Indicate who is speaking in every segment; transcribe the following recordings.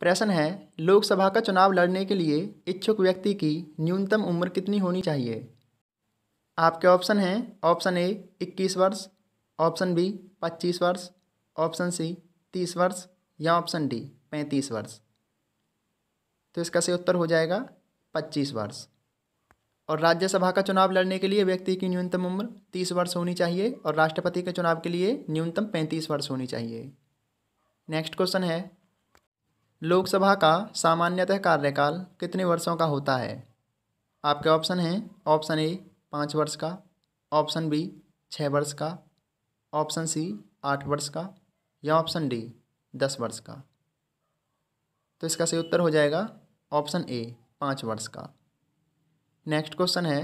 Speaker 1: प्रश्न है लोकसभा का चुनाव लड़ने के लिए इच्छुक व्यक्ति की न्यूनतम उम्र कितनी होनी चाहिए आपके ऑप्शन हैं ऑप्शन ए 21 वर्ष ऑप्शन बी 25 वर्ष ऑप्शन सी 30 वर्ष या ऑप्शन डी 35 वर्ष तो इसका से उत्तर हो जाएगा 25 वर्ष और राज्यसभा का चुनाव लड़ने के लिए व्यक्ति की न्यूनतम उम्र 30 वर्ष होनी चाहिए और राष्ट्रपति के चुनाव के लिए न्यूनतम 35 वर्ष होनी चाहिए नेक्स्ट क्वेश्चन है लोकसभा का सामान्यतः कार्यकाल कितने वर्षों का होता है आपके ऑप्शन हैं ऑप्शन ए पाँच वर्ष का ऑप्शन बी छः वर्ष का ऑप्शन सी आठ वर्ष का या ऑप्शन डी दस वर्ष का तो इसका सही उत्तर हो जाएगा ऑप्शन ए पाँच वर्ष का नेक्स्ट क्वेश्चन है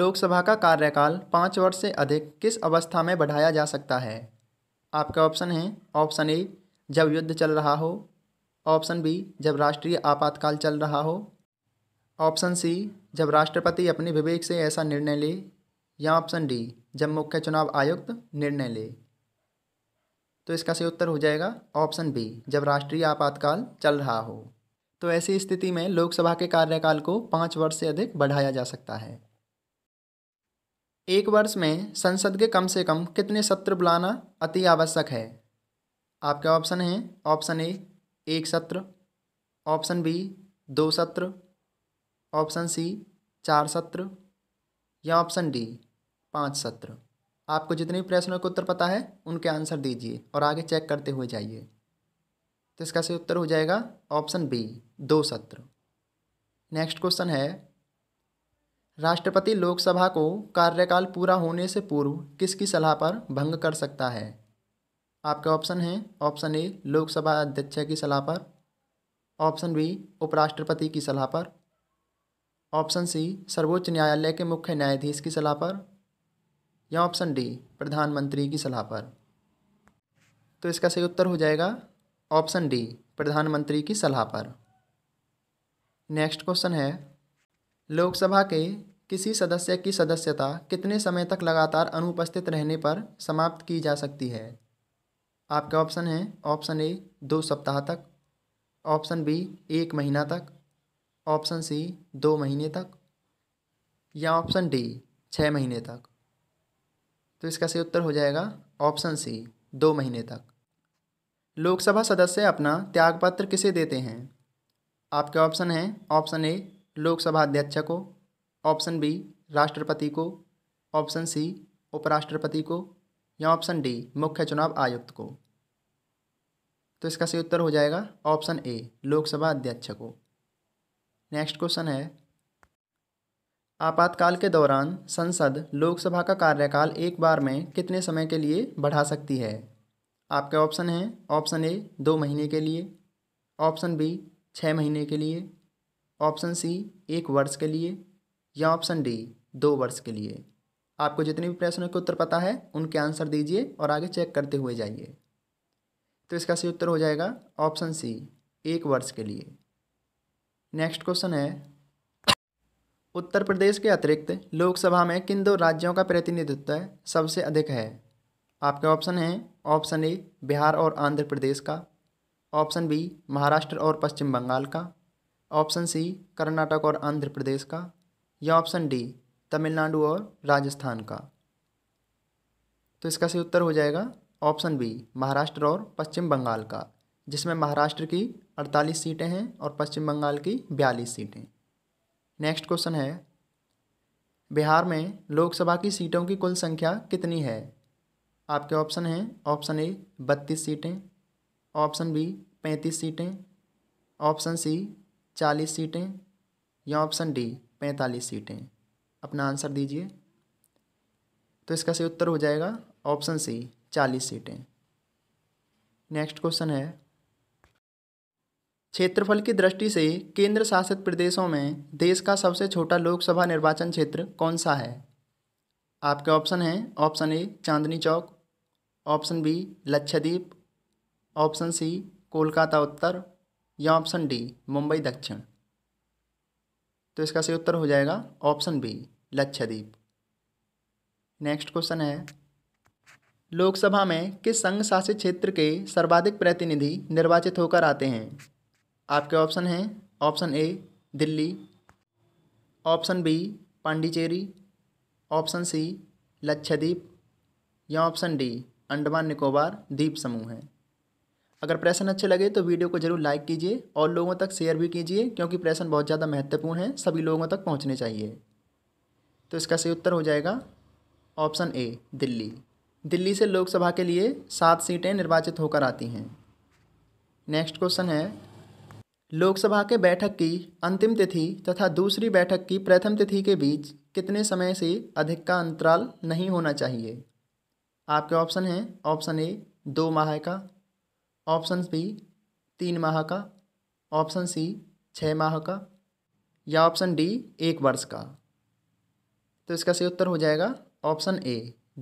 Speaker 1: लोकसभा का कार्यकाल पाँच वर्ष से अधिक किस अवस्था में बढ़ाया जा सकता है आपके ऑप्शन हैं ऑप्शन ए जब युद्ध चल रहा हो ऑप्शन बी जब राष्ट्रीय आपातकाल चल रहा हो ऑप्शन सी जब राष्ट्रपति अपने विवेक से ऐसा निर्णय ले या ऑप्शन डी जब मुख्य चुनाव आयुक्त निर्णय ले तो इसका सही उत्तर हो जाएगा ऑप्शन बी जब राष्ट्रीय आपातकाल चल रहा हो तो ऐसी स्थिति में लोकसभा के कार्यकाल को पाँच वर्ष से अधिक बढ़ाया जा सकता है एक वर्ष में संसद के कम से कम कितने सत्र बुलाना अति आवश्यक है आपके ऑप्शन हैं ऑप्शन ए एक सत्र ऑप्शन बी दो सत्र ऑप्शन सी चार सत्र या ऑप्शन डी पाँच सत्र आपको जितने प्रश्नों के उत्तर पता है उनके आंसर दीजिए और आगे चेक करते हुए जाइए तो इसका सही उत्तर हो जाएगा ऑप्शन बी दो सत्र नेक्स्ट क्वेश्चन है राष्ट्रपति लोकसभा को कार्यकाल पूरा होने से पूर्व किसकी सलाह पर भंग कर सकता है आपके ऑप्शन हैं ऑप्शन ए लोकसभा अध्यक्ष की सलाह पर ऑप्शन बी उपराष्ट्रपति की सलाह पर ऑप्शन सी सर्वोच्च न्यायालय के मुख्य न्यायाधीश की सलाह पर या ऑप्शन डी प्रधानमंत्री की सलाह पर तो इसका सही उत्तर हो जाएगा ऑप्शन डी प्रधानमंत्री की सलाह पर नेक्स्ट क्वेश्चन है लोकसभा के किसी सदस्य की सदस्यता कितने समय तक लगातार अनुपस्थित रहने पर समाप्त की जा सकती है आपके ऑप्शन हैं ऑप्शन ए दो सप्ताह तक ऑप्शन बी एक महीना तक ऑप्शन सी दो महीने तक या ऑप्शन डी छः महीने तक तो इसका सही उत्तर हो जाएगा ऑप्शन सी दो महीने तक लोकसभा सदस्य अपना त्यागपत्र किसे देते हैं आपके ऑप्शन हैं ऑप्शन ए लोकसभा अध्यक्ष को ऑप्शन बी राष्ट्रपति को ऑप्शन सी उपराष्ट्रपति को या ऑप्शन डी मुख्य चुनाव आयुक्त को तो इसका सही उत्तर हो जाएगा ऑप्शन ए लोकसभा अध्यक्ष को नेक्स्ट क्वेश्चन है आपातकाल के दौरान संसद लोकसभा का कार्यकाल एक बार में कितने समय के लिए बढ़ा सकती है आपके ऑप्शन हैं ऑप्शन ए दो महीने के लिए ऑप्शन बी छः महीने के लिए ऑप्शन सी एक वर्ष के लिए या ऑप्शन डी दो वर्ष के लिए आपको जितने भी प्रश्नों के उत्तर पता है उनके आंसर दीजिए और आगे चेक करते हुए जाइए तो इसका सही उत्तर हो जाएगा ऑप्शन सी एक वर्ष के लिए नेक्स्ट क्वेश्चन है उत्तर प्रदेश के अतिरिक्त लोकसभा में किन दो राज्यों का प्रतिनिधित्व सबसे अधिक है आपके ऑप्शन हैं ऑप्शन ए बिहार और आंध्र प्रदेश का ऑप्शन बी महाराष्ट्र और पश्चिम बंगाल का ऑप्शन सी कर्नाटक और आंध्र प्रदेश का या ऑप्शन डी तमिलनाडु और राजस्थान का तो इसका सही उत्तर हो जाएगा ऑप्शन बी महाराष्ट्र और पश्चिम बंगाल का जिसमें महाराष्ट्र की अड़तालीस सीटें हैं और पश्चिम बंगाल की बयालीस सीटें नेक्स्ट क्वेश्चन है बिहार में लोकसभा की सीटों की कुल संख्या कितनी है आपके ऑप्शन हैं ऑप्शन ए बत्तीस सीटें ऑप्शन बी पैंतीस सीटें ऑप्शन सी चालीस सीटें या ऑप्शन डी पैंतालीस सीटें अपना आंसर दीजिए तो इसका सही उत्तर हो जाएगा ऑप्शन सी चालीस सीटें नेक्स्ट क्वेश्चन है क्षेत्रफल की दृष्टि से केंद्र शासित प्रदेशों में देश का सबसे छोटा लोकसभा निर्वाचन क्षेत्र कौन सा है आपके ऑप्शन हैं option A Chandni Chowk option B Lakshadweep option C Kolkata उत्तर या ऑप्शन डी मुंबई दक्षिण तो इसका सही उत्तर हो जाएगा option B Lakshadweep next question है लोकसभा में किस संघ शासित क्षेत्र के सर्वाधिक प्रतिनिधि निर्वाचित होकर आते हैं आपके ऑप्शन हैं option A Delhi option B Pondicherry option C Lakshadweep या ऑप्शन डी अंडमान निकोबार द्वीप समूह है अगर प्रश्न अच्छे लगे तो वीडियो को जरूर लाइक कीजिए और लोगों तक शेयर भी कीजिए क्योंकि प्रश्न बहुत ज़्यादा महत्वपूर्ण है सभी लोगों तक पहुँचने चाहिए तो इसका सही उत्तर हो जाएगा ऑप्शन ए दिल्ली दिल्ली से लोकसभा के लिए सात सीटें निर्वाचित होकर आती हैं नेक्स्ट क्वेश्चन है लोकसभा के बैठक की अंतिम तिथि तथा दूसरी बैठक की प्रथम तिथि के बीच कितने समय से अधिक का अंतराल नहीं होना चाहिए आपके ऑप्शन हैं ऑप्शन ए दो माह का ऑप्शन बी तीन माह का ऑप्शन सी छः माह का या ऑप्शन डी एक वर्ष का तो इसका सही उत्तर हो जाएगा ऑप्शन ए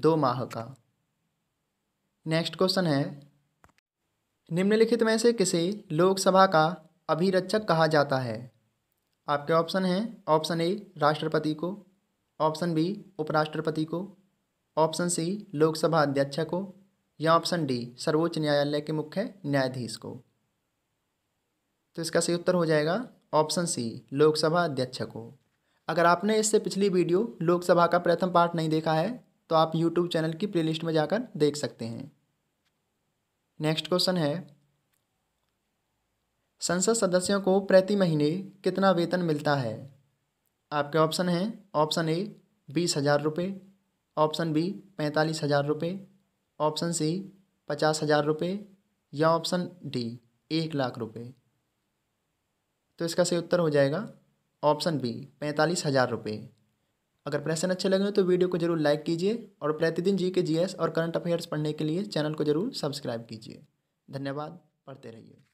Speaker 1: दो माह का नेक्स्ट क्वेश्चन है निम्नलिखित में से किसे लोकसभा का अभिरक्षक कहा जाता है आपके ऑप्शन हैं ऑप्शन ए राष्ट्रपति को ऑप्शन बी उपराष्ट्रपति को ऑप्शन सी लोकसभा अध्यक्ष को या ऑप्शन डी सर्वोच्च न्यायालय के मुख्य न्यायाधीश को तो इसका सही उत्तर हो जाएगा ऑप्शन सी लोकसभा अध्यक्ष को अगर आपने इससे पिछली वीडियो लोकसभा का प्रथम पार्ट नहीं देखा है तो आप यूट्यूब चैनल की प्लेलिस्ट में जाकर देख सकते हैं नेक्स्ट क्वेश्चन है संसद सदस्यों को प्रति महीने कितना वेतन मिलता है आपके ऑप्शन हैं ऑप्शन ए बीस हज़ार रुपये ऑप्शन बी पैंतालीस हज़ार रुपये ऑप्शन सी पचास हज़ार रुपये या ऑप्शन डी एक लाख रुपये तो इसका सही उत्तर हो जाएगा ऑप्शन बी पैंतालीस हज़ार रुपये अगर प्रश्न अच्छे लगे तो वीडियो को जरूर लाइक कीजिए और प्रतिदिन जी के जी और करंट अफेयर्स पढ़ने के लिए चैनल को जरूर सब्सक्राइब कीजिए धन्यवाद पढ़ते रहिए